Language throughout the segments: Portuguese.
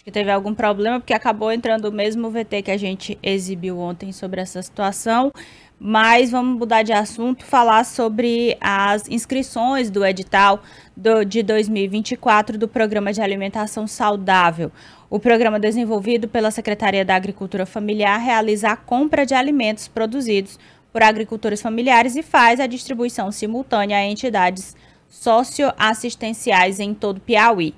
Acho que teve algum problema, porque acabou entrando o mesmo VT que a gente exibiu ontem sobre essa situação. Mas vamos mudar de assunto, falar sobre as inscrições do edital do, de 2024 do Programa de Alimentação Saudável. O programa desenvolvido pela Secretaria da Agricultura Familiar realiza a compra de alimentos produzidos por agricultores familiares e faz a distribuição simultânea a entidades socioassistenciais em todo Piauí.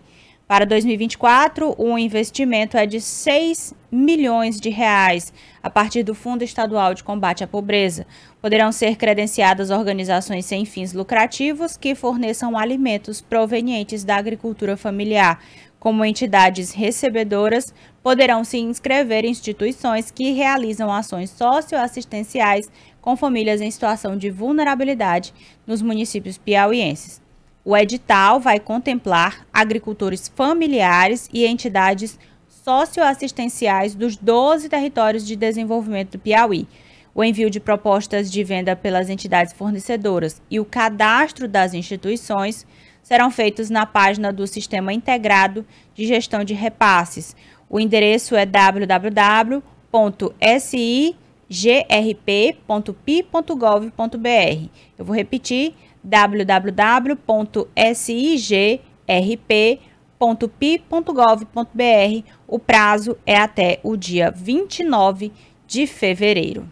Para 2024, o investimento é de 6 milhões de reais a partir do Fundo Estadual de Combate à Pobreza. Poderão ser credenciadas organizações sem fins lucrativos que forneçam alimentos provenientes da agricultura familiar. Como entidades recebedoras, poderão se inscrever instituições que realizam ações socioassistenciais com famílias em situação de vulnerabilidade nos municípios piauienses. O edital vai contemplar agricultores familiares e entidades socioassistenciais dos 12 territórios de desenvolvimento do Piauí. O envio de propostas de venda pelas entidades fornecedoras e o cadastro das instituições serão feitos na página do Sistema Integrado de Gestão de Repasses. O endereço é www.sigrp.pi.gov.br. Eu vou repetir: www.sigrp.pi.gov.br. O prazo é até o dia 29 de fevereiro.